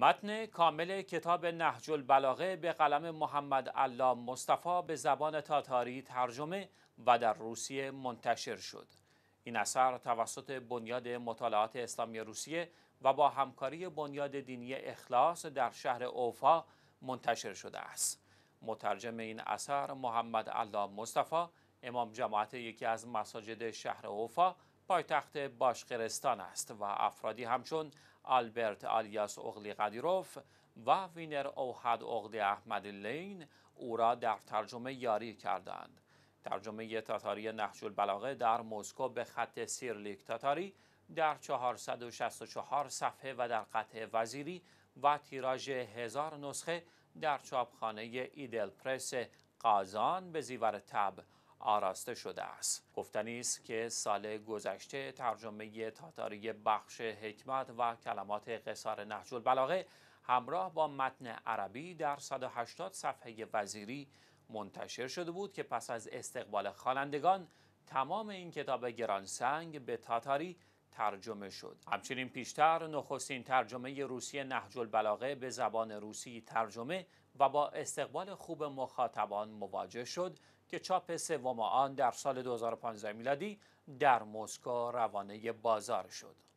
متن کامل کتاب نهج البلاغه به قلم محمد الله مصطفی به زبان تاتاری ترجمه و در روسیه منتشر شد. این اثر توسط بنیاد مطالعات اسلامی روسیه و با همکاری بنیاد دینی اخلاص در شهر اوفا منتشر شده است. مترجم این اثر محمد الله مصطفی امام جماعت یکی از مساجد شهر اوفا پایتخت باشقرستان است و افرادی همچون آلبرت آلیاس اغلی قدیروف و وینر اوحد اغلی احمد لین او را در ترجمه یاری کردند. ترجمه تاتاری نحج البلاغه در مسکو به خط سیرلیک تاتاری در 464 صفحه و در قطع وزیری و تیراژ هزار نسخه در چاپخانه ایدل پرس قازان به زیور تب آراسته شده است گفتنی است که سال گذشته ترجمه تاتاری بخش حکمت و کلمات قصار نهج البلاغه همراه با متن عربی در 180 صفحه وزیری منتشر شده بود که پس از استقبال خوانندگان تمام این کتاب گرانسنگ به تاتاری ترجمه شد همچنین پیشتر نخستین ترجمه روسی نهج البلاغه به زبان روسی ترجمه و با استقبال خوب مخاطبان مواجه شد که چاپ سوم آن در سال 2015 میلادی در مسکو روانه بازار شد